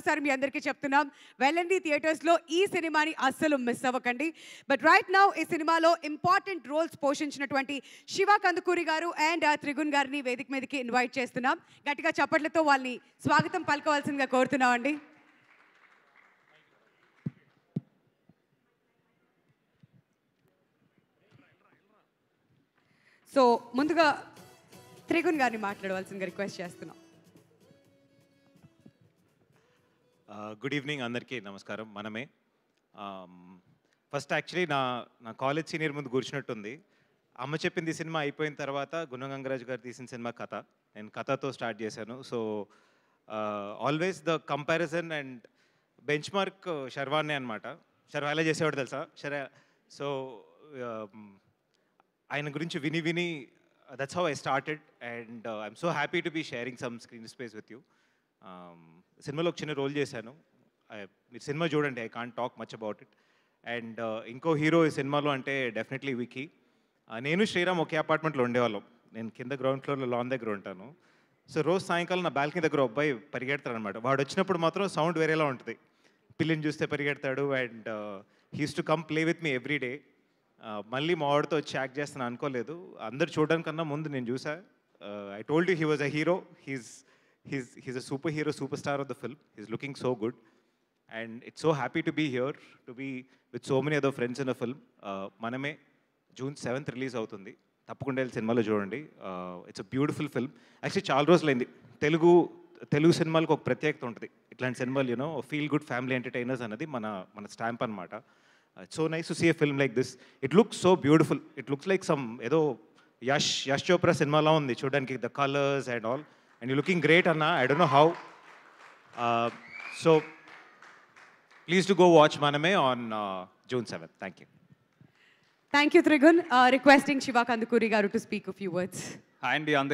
ఒక్కసారి మీ అందరికీ చెప్తున్నాం వెళ్ళండి థియేటర్స్లో ఈ సినిమాని అస్సలు మిస్ అవ్వకండి బట్ రైట్ నౌ ఈ సినిమాలో ఇంపార్టెంట్ రోల్స్ పోషించినటువంటి శివ కందుకూరి గారు అండ్ త్రిగుణ్ గారిని వేదిక మీదకి ఇన్వైట్ చేస్తున్నాం గట్టిగా చప్పట్లతో వాళ్ళని స్వాగతం పలకవలసిందిగా కోరుతున్నాం అండి సో ముందుగా త్రిగున్ గారిని మాట్లాడవలసిందిగా రిక్వెస్ట్ చేస్తున్నాం గుడ్ ఈవినింగ్ అందరికీ నమస్కారం మనమే ఫస్ట్ యాక్చువల్లీ నా నా కాలేజ్ సీనియర్ ముందు కూర్చున్నట్టుంది అమ్మ చెప్పింది సినిమా అయిపోయిన తర్వాత గుణగంగరాజు గారు తీసిన సినిమా కథ నేను కథతో స్టార్ట్ చేశాను so always the comparison and benchmark శర్వాన్నే అనమాట ఎలా చేసేవాడు తెలుసా సరే సో ఆయన గురించి విని విని that's how I started and I'm so happy to be sharing some screen space with you సినిమాలో ఒక చిన్న రోల్ చేశాను మీరు సినిమా చూడండి I can't talk much about it and ఇంకో హీరో ఈ సినిమాలో అంటే డెఫినెట్లీ వికీ నేను శ్రీరామ్ ఒకే అపార్ట్మెంట్లో ఉండేవాళ్ళం నేను కింద గ్రౌండ్ ఫ్లోర్లో లాన్ దగ్గర ఉంటాను సో రోజు సాయంకాలం నా బాల్కనీ దగ్గర అబ్బాయి పరిగెడతాడు అనమాట వాడు వచ్చినప్పుడు మాత్రం సౌండ్ వేరేలా ఉంటుంది పిల్లిని చూస్తే పరిగెడతాడు and he's to come play with me every day మళ్ళీ మా వాడితో వచ్చి యాక్ట్ చేస్తాను అనుకోలేదు అందరు చూడడానికన్నా ముందు నేను చూసా I told you he was a hero he's he's, he's a superhero superstar of the film. He's looking so good. And it's so happy to be here, to be with so many other friends in a film. Uh, మనమే June seventh release అవుతుంది తప్పకుండా వెళ్ళి సినిమాలో చూడండి it's a beautiful film actually చాలా రోజులైంది తెలుగు తెలుగు సినిమాలకు ఒక ప్రత్యేకత ఉంటుంది ఇట్లాంటి సినిమాలు you know feel good family entertainers అన్నది మన మన స్టాంప్ అనమాట so nice to see a film like this it looks so beautiful it looks like some ఏదో యష్ యష్ చోప్రా సినిమాలో ఉంది చూడడానికి the colours and all And you're looking great, Anna. I don't know how. Uh, so please do go watch Maname on uh, June 7th. Thank you. Thank you, Trigun. Uh, requesting Shiva Kandukuri Garu to speak a few words. Hi, Andy.